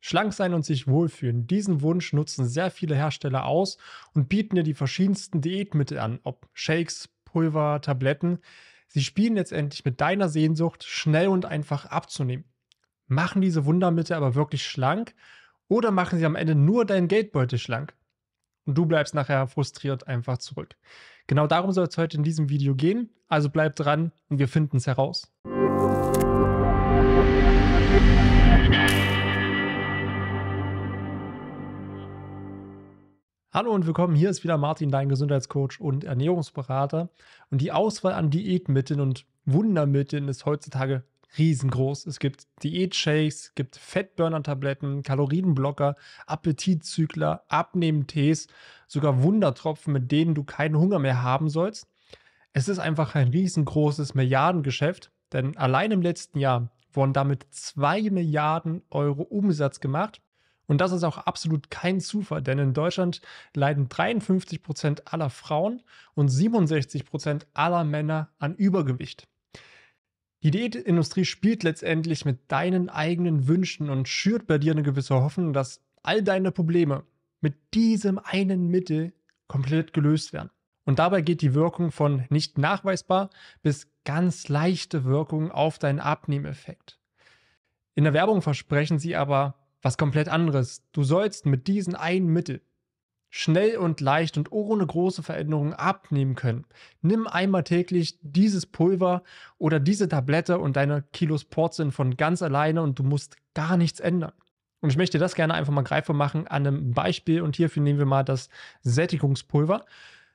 Schlank sein und sich wohlfühlen. Diesen Wunsch nutzen sehr viele Hersteller aus und bieten dir die verschiedensten Diätmittel an, ob Shakes, Pulver, Tabletten. Sie spielen letztendlich mit deiner Sehnsucht, schnell und einfach abzunehmen. Machen diese Wundermittel aber wirklich schlank oder machen sie am Ende nur deinen Geldbeutel schlank? Und du bleibst nachher frustriert einfach zurück. Genau darum soll es heute in diesem Video gehen. Also bleib dran und wir finden es heraus. Hallo und willkommen, hier ist wieder Martin, dein Gesundheitscoach und Ernährungsberater. Und die Auswahl an Diätmitteln und Wundermitteln ist heutzutage riesengroß. Es gibt Diätshakes, gibt Fettburner-Tabletten, Kalorienblocker, Appetitzügler, Abnehmtees, sogar Wundertropfen, mit denen du keinen Hunger mehr haben sollst. Es ist einfach ein riesengroßes Milliardengeschäft, denn allein im letzten Jahr wurden damit 2 Milliarden Euro Umsatz gemacht und das ist auch absolut kein Zufall, denn in Deutschland leiden 53 Prozent aller Frauen und 67 Prozent aller Männer an Übergewicht. Die Diätindustrie spielt letztendlich mit deinen eigenen Wünschen und schürt bei dir eine gewisse Hoffnung, dass all deine Probleme mit diesem einen Mittel komplett gelöst werden. Und dabei geht die Wirkung von nicht nachweisbar bis ganz leichte Wirkung auf deinen Abnehmeffekt. In der Werbung versprechen sie aber was komplett anderes. Du sollst mit diesen einen Mittel schnell und leicht und ohne große Veränderungen abnehmen können. Nimm einmal täglich dieses Pulver oder diese Tablette und deine Kilos Port sind von ganz alleine und du musst gar nichts ändern. Und ich möchte das gerne einfach mal greifbar machen an einem Beispiel und hierfür nehmen wir mal das Sättigungspulver.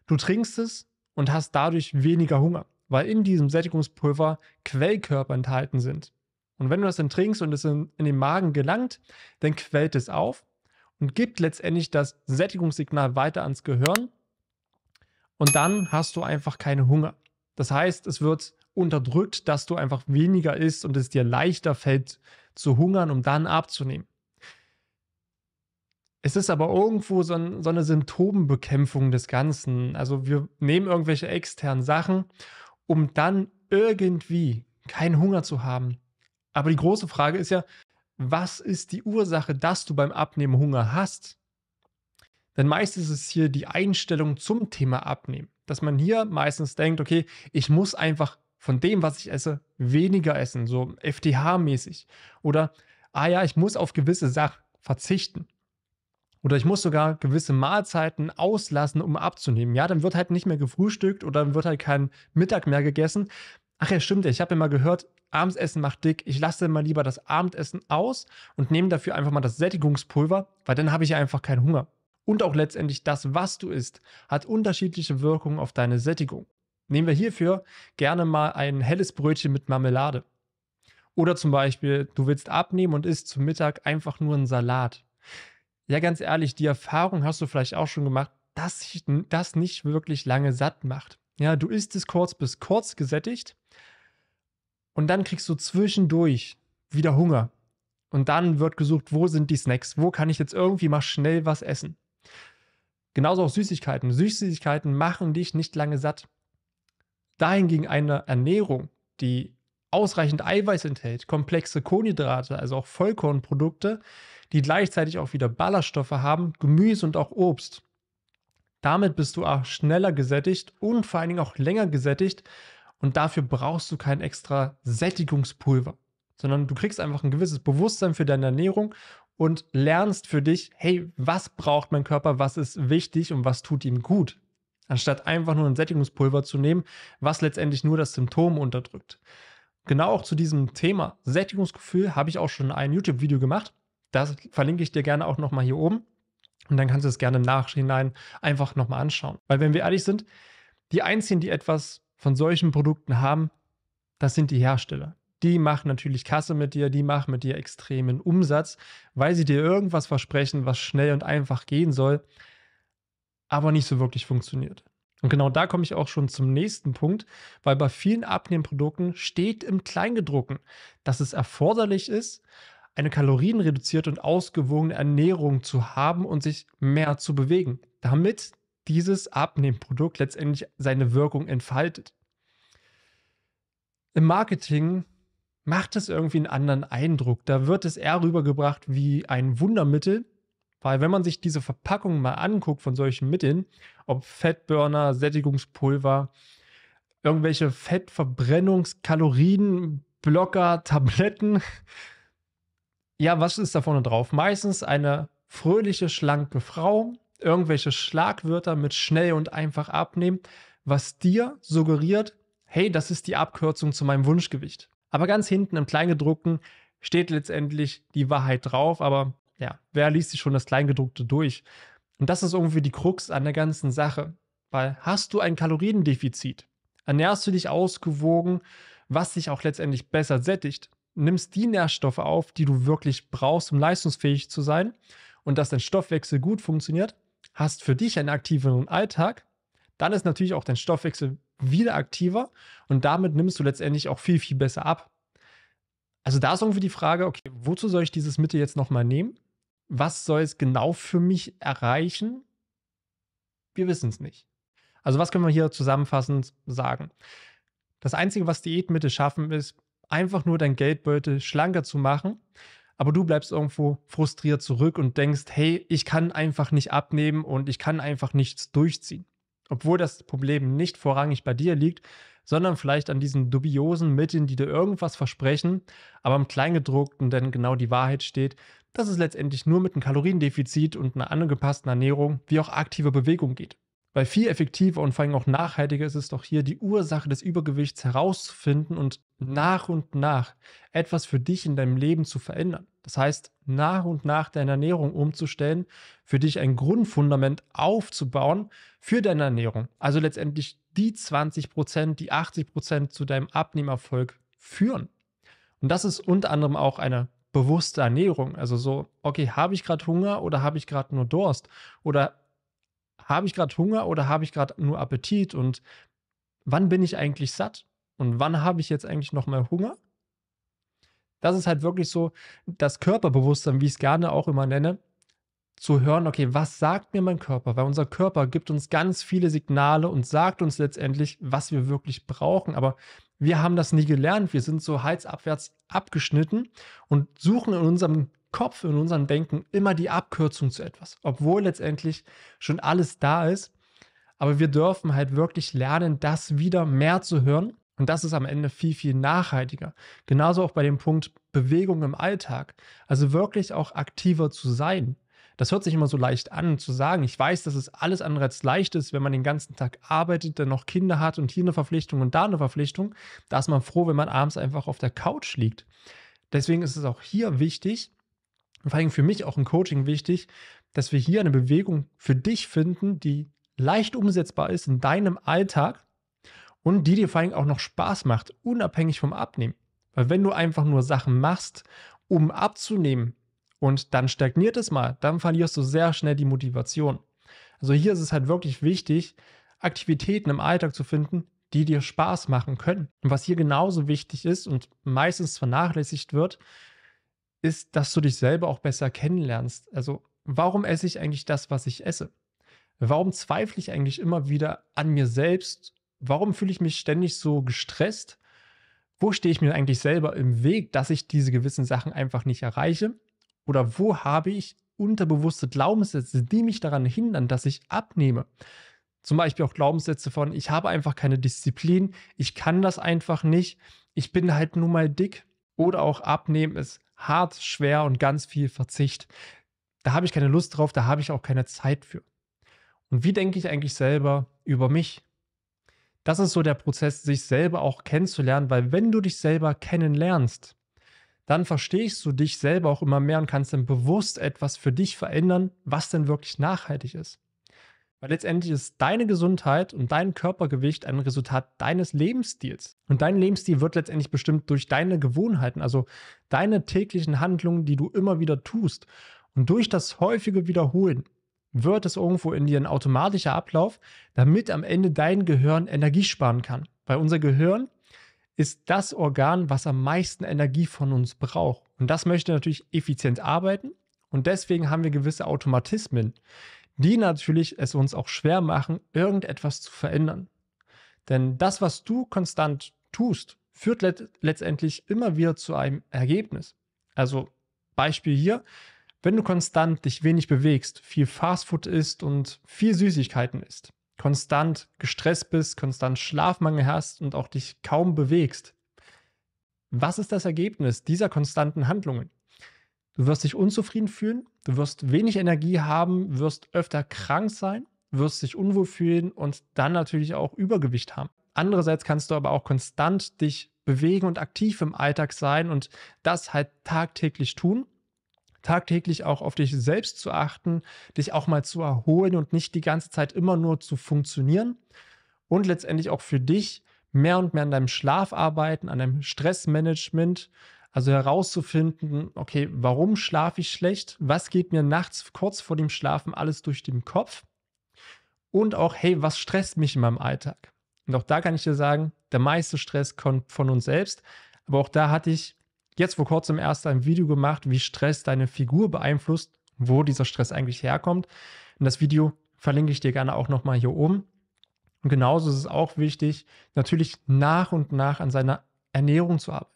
Du trinkst es und hast dadurch weniger Hunger, weil in diesem Sättigungspulver Quellkörper enthalten sind. Und wenn du das dann trinkst und es in, in den Magen gelangt, dann quält es auf und gibt letztendlich das Sättigungssignal weiter ans Gehirn. Und dann hast du einfach keinen Hunger. Das heißt, es wird unterdrückt, dass du einfach weniger isst und es dir leichter fällt zu hungern, um dann abzunehmen. Es ist aber irgendwo so, ein, so eine Symptombekämpfung des Ganzen. Also wir nehmen irgendwelche externen Sachen, um dann irgendwie keinen Hunger zu haben, aber die große Frage ist ja, was ist die Ursache, dass du beim Abnehmen Hunger hast? Denn meistens ist es hier die Einstellung zum Thema Abnehmen, dass man hier meistens denkt, okay, ich muss einfach von dem, was ich esse, weniger essen, so FTH-mäßig. Oder, ah ja, ich muss auf gewisse Sachen verzichten. Oder ich muss sogar gewisse Mahlzeiten auslassen, um abzunehmen. Ja, dann wird halt nicht mehr gefrühstückt oder dann wird halt kein Mittag mehr gegessen. Ach ja, stimmt, ich habe ja mal gehört, Abendsessen macht dick, ich lasse mal lieber das Abendessen aus und nehme dafür einfach mal das Sättigungspulver, weil dann habe ich einfach keinen Hunger. Und auch letztendlich das, was du isst, hat unterschiedliche Wirkungen auf deine Sättigung. Nehmen wir hierfür gerne mal ein helles Brötchen mit Marmelade. Oder zum Beispiel, du willst abnehmen und isst zum Mittag einfach nur einen Salat. Ja, ganz ehrlich, die Erfahrung hast du vielleicht auch schon gemacht, dass das nicht wirklich lange satt macht. Ja, du isst es kurz bis kurz gesättigt und dann kriegst du zwischendurch wieder Hunger. Und dann wird gesucht, wo sind die Snacks? Wo kann ich jetzt irgendwie mal schnell was essen? Genauso auch Süßigkeiten. Süßigkeiten machen dich nicht lange satt. Dahingegen eine Ernährung, die ausreichend Eiweiß enthält, komplexe Kohlenhydrate, also auch Vollkornprodukte, die gleichzeitig auch wieder Ballaststoffe haben, Gemüse und auch Obst. Damit bist du auch schneller gesättigt und vor allen Dingen auch länger gesättigt, und dafür brauchst du kein extra Sättigungspulver, sondern du kriegst einfach ein gewisses Bewusstsein für deine Ernährung und lernst für dich, hey, was braucht mein Körper, was ist wichtig und was tut ihm gut. Anstatt einfach nur ein Sättigungspulver zu nehmen, was letztendlich nur das Symptom unterdrückt. Genau auch zu diesem Thema Sättigungsgefühl habe ich auch schon ein YouTube-Video gemacht. Das verlinke ich dir gerne auch nochmal hier oben. Und dann kannst du es gerne im Nachhinein einfach nochmal anschauen. Weil wenn wir ehrlich sind, die Einzigen, die etwas von solchen Produkten haben, das sind die Hersteller. Die machen natürlich Kasse mit dir, die machen mit dir extremen Umsatz, weil sie dir irgendwas versprechen, was schnell und einfach gehen soll, aber nicht so wirklich funktioniert. Und genau da komme ich auch schon zum nächsten Punkt, weil bei vielen Abnehmprodukten steht im Kleingedruckten, dass es erforderlich ist, eine kalorienreduzierte und ausgewogene Ernährung zu haben und sich mehr zu bewegen, damit dieses Abnehmprodukt letztendlich seine Wirkung entfaltet. Im Marketing macht es irgendwie einen anderen Eindruck. Da wird es eher rübergebracht wie ein Wundermittel, weil wenn man sich diese Verpackung mal anguckt von solchen Mitteln, ob Fettburner, Sättigungspulver, irgendwelche Fettverbrennungskalorienblocker, Tabletten, ja, was ist da vorne drauf? Meistens eine fröhliche, schlanke Frau irgendwelche Schlagwörter mit schnell und einfach abnehmen, was dir suggeriert, hey, das ist die Abkürzung zu meinem Wunschgewicht. Aber ganz hinten im Kleingedruckten steht letztendlich die Wahrheit drauf, aber ja, wer liest sich schon das Kleingedruckte durch? Und das ist irgendwie die Krux an der ganzen Sache, weil hast du ein Kaloriendefizit, ernährst du dich ausgewogen, was dich auch letztendlich besser sättigt, nimmst die Nährstoffe auf, die du wirklich brauchst, um leistungsfähig zu sein und dass dein Stoffwechsel gut funktioniert, hast für dich einen aktiveren Alltag, dann ist natürlich auch dein Stoffwechsel wieder aktiver und damit nimmst du letztendlich auch viel, viel besser ab. Also da ist irgendwie die Frage, okay, wozu soll ich dieses Mittel jetzt nochmal nehmen? Was soll es genau für mich erreichen? Wir wissen es nicht. Also was können wir hier zusammenfassend sagen? Das Einzige, was Diätmittel schaffen, ist einfach nur dein Geldbeutel schlanker zu machen aber du bleibst irgendwo frustriert zurück und denkst, hey, ich kann einfach nicht abnehmen und ich kann einfach nichts durchziehen. Obwohl das Problem nicht vorrangig bei dir liegt, sondern vielleicht an diesen dubiosen Mitteln, die dir irgendwas versprechen, aber im Kleingedruckten denn genau die Wahrheit steht, dass es letztendlich nur mit einem Kaloriendefizit und einer angepassten Ernährung wie auch aktiver Bewegung geht. Weil viel effektiver und vor allem auch nachhaltiger ist es doch hier, die Ursache des Übergewichts herauszufinden und nach und nach etwas für dich in deinem Leben zu verändern. Das heißt, nach und nach deine Ernährung umzustellen, für dich ein Grundfundament aufzubauen für deine Ernährung. Also letztendlich die 20 Prozent, die 80 Prozent zu deinem Abnehmerfolg führen. Und das ist unter anderem auch eine bewusste Ernährung. Also so, okay, habe ich gerade Hunger oder habe ich gerade nur Durst? Oder habe ich gerade Hunger oder habe ich gerade nur Appetit und wann bin ich eigentlich satt und wann habe ich jetzt eigentlich nochmal Hunger? Das ist halt wirklich so das Körperbewusstsein, wie ich es gerne auch immer nenne, zu hören, okay, was sagt mir mein Körper? Weil unser Körper gibt uns ganz viele Signale und sagt uns letztendlich, was wir wirklich brauchen. Aber wir haben das nie gelernt. Wir sind so heizabwärts abgeschnitten und suchen in unserem Kopf, in unserem Denken immer die Abkürzung zu etwas, obwohl letztendlich schon alles da ist. Aber wir dürfen halt wirklich lernen, das wieder mehr zu hören. Und das ist am Ende viel, viel nachhaltiger. Genauso auch bei dem Punkt Bewegung im Alltag. Also wirklich auch aktiver zu sein. Das hört sich immer so leicht an, zu sagen, ich weiß, dass es alles andere als leicht ist, wenn man den ganzen Tag arbeitet, dann noch Kinder hat und hier eine Verpflichtung und da eine Verpflichtung. Da ist man froh, wenn man abends einfach auf der Couch liegt. Deswegen ist es auch hier wichtig, und vor allem für mich auch im Coaching wichtig, dass wir hier eine Bewegung für dich finden, die leicht umsetzbar ist in deinem Alltag und die dir vor allem auch noch Spaß macht, unabhängig vom Abnehmen. Weil wenn du einfach nur Sachen machst, um abzunehmen und dann stagniert es mal, dann verlierst du sehr schnell die Motivation. Also hier ist es halt wirklich wichtig, Aktivitäten im Alltag zu finden, die dir Spaß machen können. Und was hier genauso wichtig ist und meistens vernachlässigt wird, ist, dass du dich selber auch besser kennenlernst. Also warum esse ich eigentlich das, was ich esse? Warum zweifle ich eigentlich immer wieder an mir selbst? Warum fühle ich mich ständig so gestresst? Wo stehe ich mir eigentlich selber im Weg, dass ich diese gewissen Sachen einfach nicht erreiche? Oder wo habe ich unterbewusste Glaubenssätze, die mich daran hindern, dass ich abnehme? Zum Beispiel auch Glaubenssätze von, ich habe einfach keine Disziplin, ich kann das einfach nicht, ich bin halt nur mal dick. Oder auch abnehmen ist hart, schwer und ganz viel Verzicht. Da habe ich keine Lust drauf, da habe ich auch keine Zeit für. Und wie denke ich eigentlich selber über mich? Das ist so der Prozess, sich selber auch kennenzulernen, weil wenn du dich selber kennenlernst, dann verstehst du dich selber auch immer mehr und kannst dann bewusst etwas für dich verändern, was denn wirklich nachhaltig ist. Weil letztendlich ist deine Gesundheit und dein Körpergewicht ein Resultat deines Lebensstils. Und dein Lebensstil wird letztendlich bestimmt durch deine Gewohnheiten, also deine täglichen Handlungen, die du immer wieder tust. Und durch das häufige Wiederholen wird es irgendwo in dir ein automatischer Ablauf, damit am Ende dein Gehirn Energie sparen kann. Weil unser Gehirn ist das Organ, was am meisten Energie von uns braucht. Und das möchte natürlich effizient arbeiten. Und deswegen haben wir gewisse Automatismen, die natürlich es uns auch schwer machen, irgendetwas zu verändern. Denn das, was du konstant tust, führt let letztendlich immer wieder zu einem Ergebnis. Also Beispiel hier, wenn du konstant dich wenig bewegst, viel Fastfood isst und viel Süßigkeiten isst, konstant gestresst bist, konstant Schlafmangel hast und auch dich kaum bewegst, was ist das Ergebnis dieser konstanten Handlungen? Du wirst dich unzufrieden fühlen, du wirst wenig Energie haben, wirst öfter krank sein, wirst dich unwohl fühlen und dann natürlich auch Übergewicht haben. Andererseits kannst du aber auch konstant dich bewegen und aktiv im Alltag sein und das halt tagtäglich tun. Tagtäglich auch auf dich selbst zu achten, dich auch mal zu erholen und nicht die ganze Zeit immer nur zu funktionieren. Und letztendlich auch für dich mehr und mehr an deinem Schlaf arbeiten, an deinem Stressmanagement, also herauszufinden, okay, warum schlafe ich schlecht? Was geht mir nachts kurz vor dem Schlafen alles durch den Kopf? Und auch, hey, was stresst mich in meinem Alltag? Und auch da kann ich dir sagen, der meiste Stress kommt von uns selbst. Aber auch da hatte ich jetzt vor kurzem erst ein Video gemacht, wie Stress deine Figur beeinflusst, wo dieser Stress eigentlich herkommt. Und das Video verlinke ich dir gerne auch nochmal hier oben. Und genauso ist es auch wichtig, natürlich nach und nach an seiner Ernährung zu arbeiten.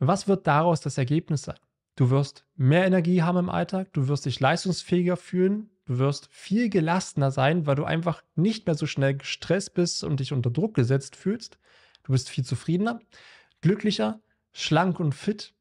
Was wird daraus das Ergebnis sein? Du wirst mehr Energie haben im Alltag, du wirst dich leistungsfähiger fühlen, du wirst viel gelassener sein, weil du einfach nicht mehr so schnell gestresst bist und dich unter Druck gesetzt fühlst. Du bist viel zufriedener, glücklicher, schlank und fit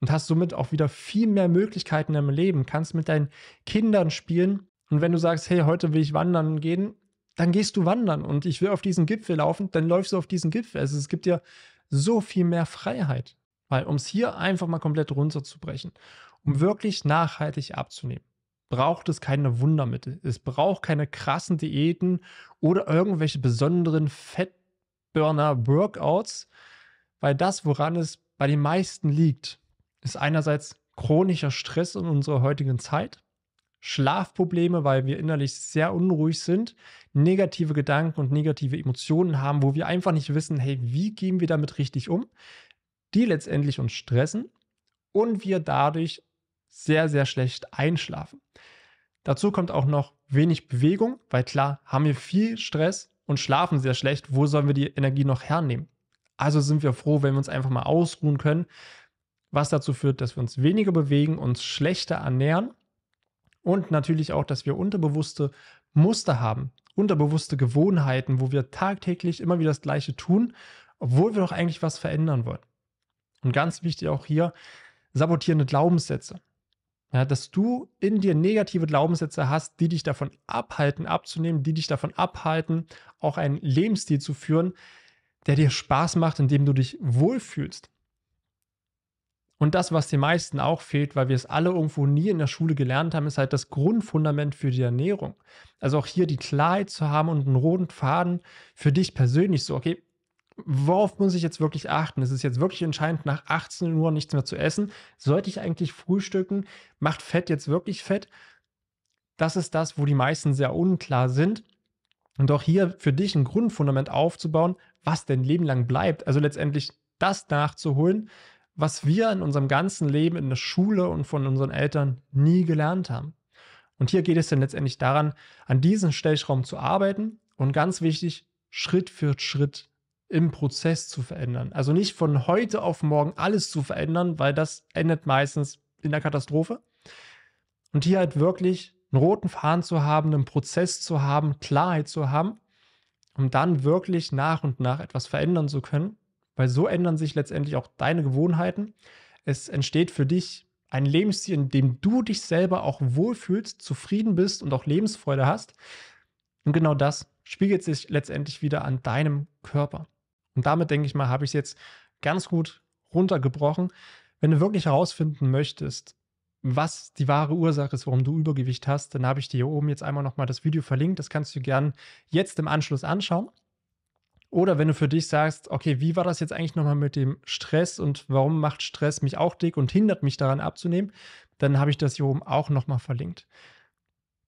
und hast somit auch wieder viel mehr Möglichkeiten im Leben, kannst mit deinen Kindern spielen. Und wenn du sagst, hey, heute will ich wandern gehen, dann gehst du wandern und ich will auf diesen Gipfel laufen, dann läufst du auf diesen Gipfel. Also es gibt dir so viel mehr Freiheit. Weil, um es hier einfach mal komplett runterzubrechen, um wirklich nachhaltig abzunehmen, braucht es keine Wundermittel. Es braucht keine krassen Diäten oder irgendwelche besonderen Fettburner-Workouts, weil das, woran es bei den meisten liegt, ist einerseits chronischer Stress in unserer heutigen Zeit, Schlafprobleme, weil wir innerlich sehr unruhig sind, negative Gedanken und negative Emotionen haben, wo wir einfach nicht wissen, hey, wie gehen wir damit richtig um? die letztendlich uns stressen und wir dadurch sehr, sehr schlecht einschlafen. Dazu kommt auch noch wenig Bewegung, weil klar haben wir viel Stress und schlafen sehr schlecht. Wo sollen wir die Energie noch hernehmen? Also sind wir froh, wenn wir uns einfach mal ausruhen können, was dazu führt, dass wir uns weniger bewegen, uns schlechter ernähren und natürlich auch, dass wir unterbewusste Muster haben, unterbewusste Gewohnheiten, wo wir tagtäglich immer wieder das Gleiche tun, obwohl wir doch eigentlich was verändern wollen. Und ganz wichtig auch hier, sabotierende Glaubenssätze. Ja, dass du in dir negative Glaubenssätze hast, die dich davon abhalten, abzunehmen, die dich davon abhalten, auch einen Lebensstil zu führen, der dir Spaß macht, indem du dich wohlfühlst. Und das, was den meisten auch fehlt, weil wir es alle irgendwo nie in der Schule gelernt haben, ist halt das Grundfundament für die Ernährung. Also auch hier die Klarheit zu haben und einen roten Faden für dich persönlich. So, okay, worauf muss ich jetzt wirklich achten? Es ist jetzt wirklich entscheidend, nach 18 Uhr nichts mehr zu essen. Sollte ich eigentlich frühstücken? Macht Fett jetzt wirklich Fett? Das ist das, wo die meisten sehr unklar sind. Und auch hier für dich ein Grundfundament aufzubauen, was dein Leben lang bleibt. Also letztendlich das nachzuholen, was wir in unserem ganzen Leben in der Schule und von unseren Eltern nie gelernt haben. Und hier geht es dann letztendlich daran, an diesem Stellschrauben zu arbeiten und ganz wichtig, Schritt für Schritt im Prozess zu verändern. Also nicht von heute auf morgen alles zu verändern, weil das endet meistens in der Katastrophe. Und hier halt wirklich einen roten Faden zu haben, einen Prozess zu haben, Klarheit zu haben, um dann wirklich nach und nach etwas verändern zu können, weil so ändern sich letztendlich auch deine Gewohnheiten. Es entsteht für dich ein Lebensstil, in dem du dich selber auch wohlfühlst, zufrieden bist und auch Lebensfreude hast. Und genau das spiegelt sich letztendlich wieder an deinem Körper. Und damit, denke ich mal, habe ich es jetzt ganz gut runtergebrochen. Wenn du wirklich herausfinden möchtest, was die wahre Ursache ist, warum du Übergewicht hast, dann habe ich dir hier oben jetzt einmal nochmal das Video verlinkt. Das kannst du gern jetzt im Anschluss anschauen. Oder wenn du für dich sagst, okay, wie war das jetzt eigentlich nochmal mit dem Stress und warum macht Stress mich auch dick und hindert mich daran abzunehmen, dann habe ich das hier oben auch nochmal verlinkt.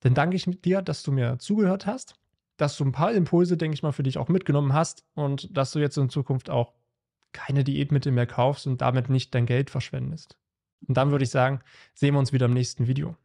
Dann danke ich dir, dass du mir zugehört hast dass du ein paar Impulse, denke ich mal, für dich auch mitgenommen hast und dass du jetzt in Zukunft auch keine Diätmittel mehr kaufst und damit nicht dein Geld verschwendest. Und dann würde ich sagen, sehen wir uns wieder im nächsten Video.